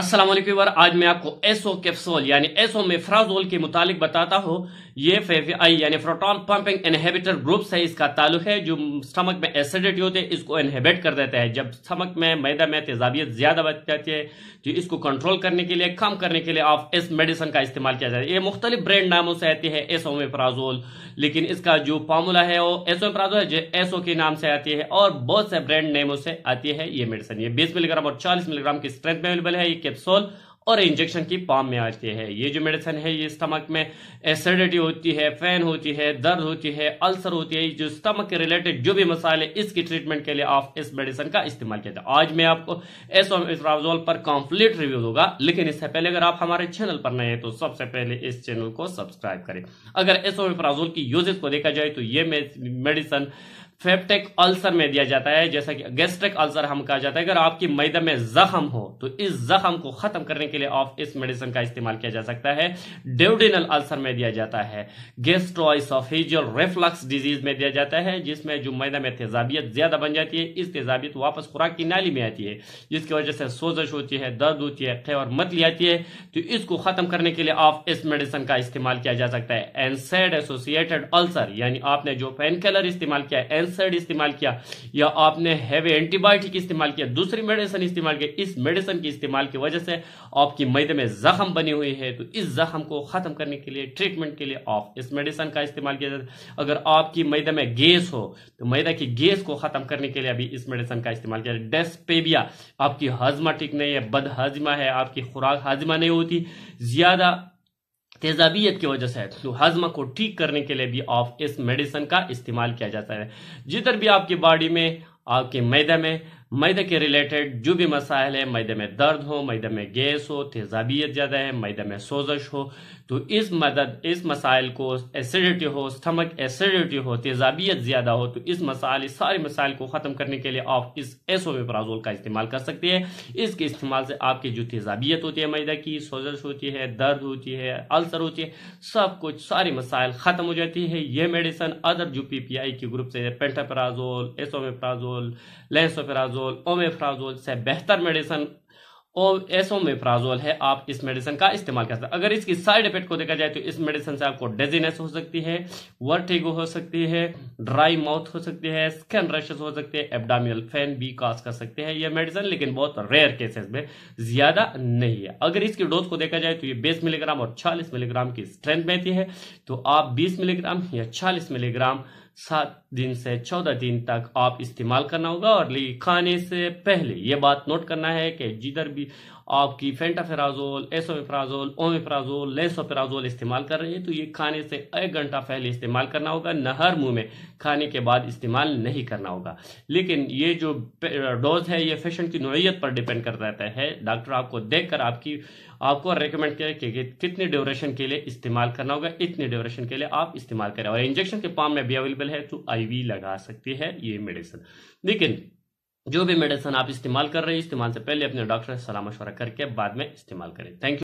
असलम आज मैं आपको एसओ कैप्सोल यानी एसओ फ्राजोल के मुतालिक बताता हूँ ये फेफीआई यानी प्रोटॉन पंपिंग इनहेबिटर ग्रुप है इसका ताल्लुक है जो स्टमक में एसिडिटी होते है इसको इनहेबिट कर देता है जब स्टमक में मैदा में तेजाबियत ज्यादा बच जाती है तो इसको कंट्रोल करने के लिए कम करने के लिए आप इस मेडिसिन का इस्तेमाल किया जाता है ये मुख्तलिफ ब्रांड नामों से आती है एसोमेप्राजोल लेकिन इसका जो फार्मूला है वो एसोमेप्राजोल है जो एसओ के नाम से आती है और बहुत से ब्रांड नेमों से आती है ये मेडिसन ये बीस मिलीग्राम और चालीस मिलीग्राम की स्ट्रेंथ में अवेलेबल है ये कैप्सूल और इंजेक्शन की पाम में आती है ये जो मेडिसिन है ये स्टमक में एसिडिटी होती है फैन होती है दर्द होती है अल्सर होती है जो स्टमक के रिलेटेड जो भी मसाले है इसकी ट्रीटमेंट के लिए आप इस मेडिसिन का इस्तेमाल किया आज मैं आपको एसोमेट्राजोल पर कंप्लीट रिव्यू दूंगा लेकिन इससे पहले अगर आप हमारे चैनल पर नए हैं तो सबसे पहले इस चैनल को सब्सक्राइब करें अगर एसोमेट्राजोल की यूजेज को देखा जाए तो ये मेडिसिन फेफटेक अल्सर में दिया जाता है जैसा कि गैस्ट्रिक अल्सर हम कहा जाता है अगर आपकी मैदा में जख्म हो तो इस जख्म को खत्म करने के लिए ऑफ इस मेडिसिन का इस्तेमाल किया जा सकता है ड्यूडिनल अल्सर में दिया जाता है गेस्ट्रोइसोफेजियल रेफ्लक्स डिजीज में दिया जाता है जिसमें जो मैदा में तेजाबियत ज्यादा बन जाती है इस तेजाबियत वापस खुराक की नाली में आती है जिसकी वजह से सोजश होती है दर्द होती है खेवर मत ली आती है तो इसको खत्म करने के लिए ऑफ इस मेडिसिन का इस्तेमाल किया जा सकता है एनसेड एसोसिएटेड अल्सर यानी आपने जो पेनकिलर इस्तेमाल किया है एल्साइड इस्तेमाल किया या आपने हैवी एंटीबायोटिक इस्तेमाल किया दूसरी मेडिसिन इस्तेमाल किया इस मेडिसिन के इस्तेमाल की वजह से आपकी मैदे में जख्म बनी हुई है तो इस जख्म को ख़त्म करने के लिए ट्रीटमेंट के लिए आप इस मेडिसिन का इस्तेमाल किया जाता है अगर आपकी मैदे में गैस हो तो मैदा की गैस को ख़त्म करने के लिए अभी इस मेडिसिन का इस्तेमाल किया जाता है डेस्पेबिया आपकी हजमा ठीक नहीं है बदहाजमा है आपकी खुराक हाजमा नहीं होती ज़्यादा तेजाबियत की वजह से तो हजम को ठीक करने के लिए भी आप इस मेडिसिन का इस्तेमाल किया जाता है जिधर भी आपकी बॉडी में आपके मैदे में मैदे के रिलेटेड जो भी मसाइल है मैदे में दर्द हो मैदे में गैस हो तेजाबियत ज़्यादा है मैदे में सोजश हो तो इस मदद इस मसाइल को एसिडिटी हो स्टमक एसिडिटी हो तेजाबियत ज़्यादा हो तो इस मसाइल इस सारे मसाइल को ख़त्म करने के लिए आप इस मेपराजोल का इस्तेमाल कर सकते हैं इसके इस्तेमाल से आपकी जो तेजाबियत होती है मैदा की सोजश होती है दर्द होती है अल्सर होती है सब कुछ सारी मसाइल ख़त्म हो जाती है यह मेडिसन अदर जो पी पी आई के ग्रुप से पेंटाप्राजोल एसोमेपराजोल लेंसोप्राजोल ओमेफ्राजोल ओमेफ्राजोल से बेहतर मेडिसन और एसोमेफ्राजोल है आप इस मेडिसिन का इस्तेमाल कर सकते हैं अगर इसकी साइड इफेक्ट को देखा जाए तो इस मेडिसिन से आपको डेजीनेस हो सकती है वर्टिगो हो सकती है ड्राई माउथ हो सकती है स्किन रैशेस हो सकते हैं एब्डामियल फैन भी काज कर सकते हैं यह मेडिसिन लेकिन बहुत रेयर केसेस में ज्यादा नहीं है अगर इसकी डोज को देखा जाए तो ये बीस मिलीग्राम और चालीस मिलीग्राम की स्ट्रेंथ में है तो आप बीस मिलीग्राम या चालीस मिलीग्राम सात दिन से चौदह दिन तक आप इस्तेमाल करना होगा और खाने से पहले ये बात नोट करना है कि जिधर भी आपकी फेंटाफेराजोल एसोमेफ्राजोल ओमेफ्राजोल लेसोफेराजोल इस्तेमाल कर रहे हैं तो ये खाने से एक घंटा पहले इस्तेमाल करना होगा नहर मुंह में खाने के बाद इस्तेमाल नहीं करना होगा लेकिन ये जो डोज है ये फैशन की नोयत पर डिपेंड कर रहता है डॉक्टर आपको देखकर आपकी आपको रिकमेंड किया कि, कितनी कितने ड्यूरेशन के लिए इस्तेमाल करना होगा इतने ड्यूरेशन के लिए आप इस्तेमाल करें और इंजेक्शन के फॉर्म में भी अवेलेबल है तो आईवी लगा सकती है ये मेडिसिन लेकिन जो भी मेडिसिन आप इस्तेमाल कर रहे हैं इस्तेमाल से पहले अपने डॉक्टर से सलाह मशवरा करके बाद में इस्तेमाल करें थैंक यू